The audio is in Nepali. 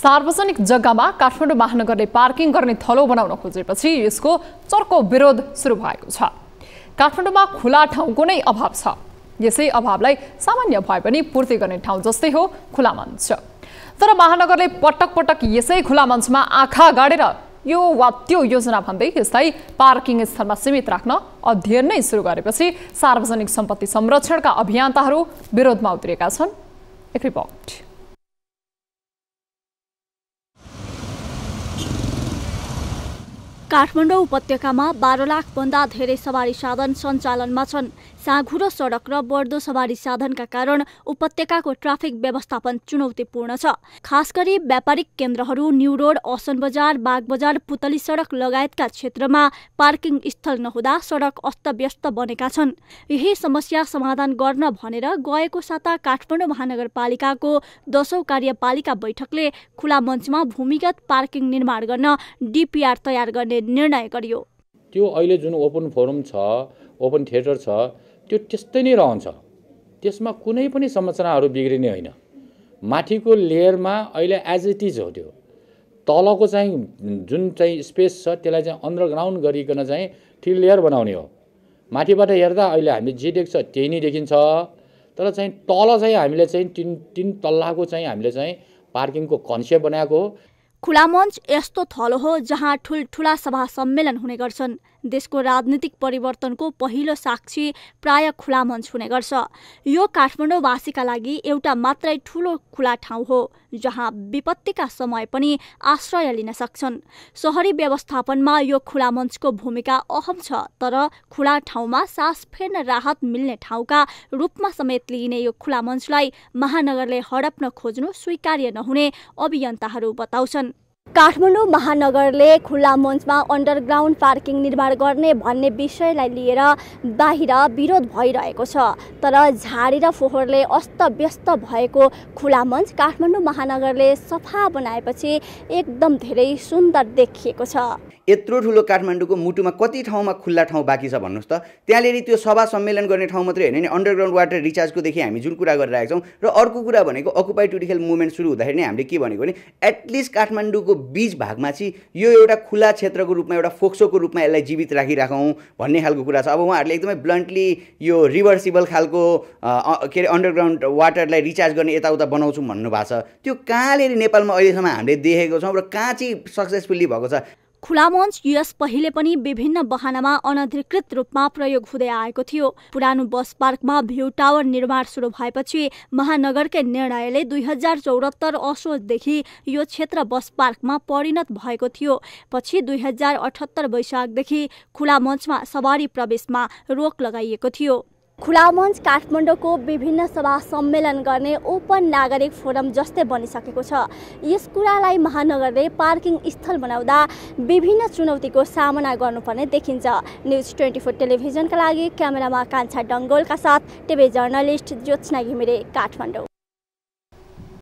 सार्वजनिक जग्गामा काठमाडौँ महानगरले पार्किङ गर्ने थलो बनाउन खोजेपछि यसको चर्को विरोध सुरु भएको छ काठमाडौँमा खुला ठाउँको नै अभाव छ यसै अभावलाई सामान्य भए पनि पूर्ति गर्ने ठाउँ जस्तै हो खुला मञ्च तर महानगरले पटक पटक यसै खुला मञ्चमा आँखा गाडेर यो वा त्यो योजना भन्दै यसलाई पार्किङ स्थलमा सीमित राख्न अध्ययन नै सुरु गरेपछि सार्वजनिक सम्पत्ति संरक्षणका अभियन्ताहरू विरोधमा उत्रिएका छन् एक रिपोर्ट काठमाडौँ उपत्यकामा बाह्र लाखभन्दा धेरै सवारी साधन सञ्चालनमा छन् साँघुरो सडक र बढ्दो सवारी साधनका कारण उपत्यकाको ट्राफिक व्यवस्थापन चुनौतीपूर्ण छ खास गरी व्यापारिक केन्द्रहरू न्यू रोड असन बजार बाघ बजार पुतली सडक लगायतका क्षेत्रमा पार्किङ स्थल नहुँदा सडक अस्तव्यस्त बनेका छन् यही समस्या समाधान गर्न भनेर गएको साता काठमाडौँ महानगरपालिकाको दशौं कार्यपालिका बैठकले खुला मञ्चमा भूमिगत पार्किङ निर्माण गर्न डिपिआर तयार गर्ने निर्णय गरियो त्यो अहिले जुन ओपन फोरम छ ओपन थिएटर छ त्यो त्यस्तै नै रहन्छ त्यसमा कुनै पनि संरचनाहरू बिग्रिने होइन माथिको लेयरमा अहिले एज इट इज हो त्यो तलको चाहिँ जुन चाहिँ स्पेस छ त्यसलाई चाहिँ अन्डरग्राउन्ड गरिकन चाहिँ थ्री लेयर बनाउने हो माथिबाट हेर्दा अहिले हामीले जे देख्छ त्यही नै देखिन्छ तर चाहिँ तल चाहिँ हामीले चाहिँ तिन तिन तल्लाको चाहिँ हामीले चाहिँ पार्किङको कन्सेप्ट बनाएको हो खुला मञ्च यस्तो थलो हो जहाँ ठुल्ठुला सभा सम्मेलन हुने गर्छन् देशको राजनीतिक परिवर्तनको पहिलो साक्षी प्राय खुला मञ्च हुने गर्छ यो काठमाडौँवासीका लागि एउटा मात्रै ठूलो खुला ठाउँ हो जहाँ विपत्तिका समय पनि आश्रय लिन सक्छन् सहरी व्यवस्थापनमा यो खुला मञ्चको भूमिका अहम छ तर खुला ठाउँमा सास फेर्न राहत मिल्ने ठाउँका रूपमा समेत लिइने यो खुला मञ्चलाई महानगरले हडप्न खोज्नु स्वीकार्य नहुने अभियन्ताहरू बताउँछन् काठमाडौँ महानगरले खुल्ला मञ्चमा अन्डरग्राउन्ड पार्किङ निर्माण गर्ने भन्ने विषयलाई लिएर बाहिर विरोध भइरहेको छ तर झाडी र फोहोरले अस्तव्यस्त भएको खुला मञ्च काठमाडौँ महानगरले सफा बनाएपछि एकदम धेरै सुन्दर देखिएको छ यत्रो ठुलो काठमाडौँको मुटुमा कति ठाउँमा खुल्ला ठाउँ बाँकी छ भन्नुहोस् त त्यहाँनिर त्यो सभा सम्मेलन गर्ने ठाउँ मात्रै होइन नि अन्डरग्राउन्ड वाटर रिचार्जकोदेखि हामी जुन कुरा गरिरहेको छौँ र अर्को कुरा भनेको अकुपाई टुडिखेल मुभमेन्ट सुरु हुँदाखेरि नै हामीले के भनेको भने एटलिस्ट काठमाडौँको बिच भागमा चाहिँ यो एउटा खुला क्षेत्रको रूपमा एउटा फोक्सोको रूपमा यसलाई जीवित राखिराखौँ भन्ने खालको कुरा छ अब उहाँहरूले एकदमै ब्लन्टली यो रिभर्सिबल खालको के अरे अन्डरग्राउन्ड वाटरलाई रिचार्ज गर्ने यताउता बनाउँछौँ भन्नुभएको छ त्यो कहाँले नेपालमा अहिलेसम्म हामीले देखेको छौँ र कहाँ चाहिँ सक्सेसफुल्ली भएको छ खुला मञ्च युएस पहिले पनि विभिन्न बहानामा अनधिकृत रूपमा प्रयोग हुँदै आएको थियो पुरानो बस पार्कमा भ्यू टावर निर्माण सुरु भएपछि महानगरकै निर्णयले दुई हजार चौरात्तर असोजदेखि यो क्षेत्र बस पार्कमा परिणत भएको थियो पछि दुई हजार अठहत्तर वैशाखदेखि खुला मञ्चमा सवारी प्रवेशमा रोक लगाइएको थियो खुला मञ्च काठमाडौँको विभिन्न सभा सम्मेलन गर्ने ओपन नागरिक फोरम जस्तै बनिसकेको छ यस कुरालाई महानगरले पार्किङ स्थल बनाउँदा विभिन्न चुनौतीको सामना गर्नुपर्ने देखिन्छ न्युज ट्वेन्टी फोर टेलिभिजनका लागि क्यामेरामा कान्छा डङ्गोलका साथ टिभी जर्नलिस्ट ज्योत्सना घिमिरे काठमाडौँ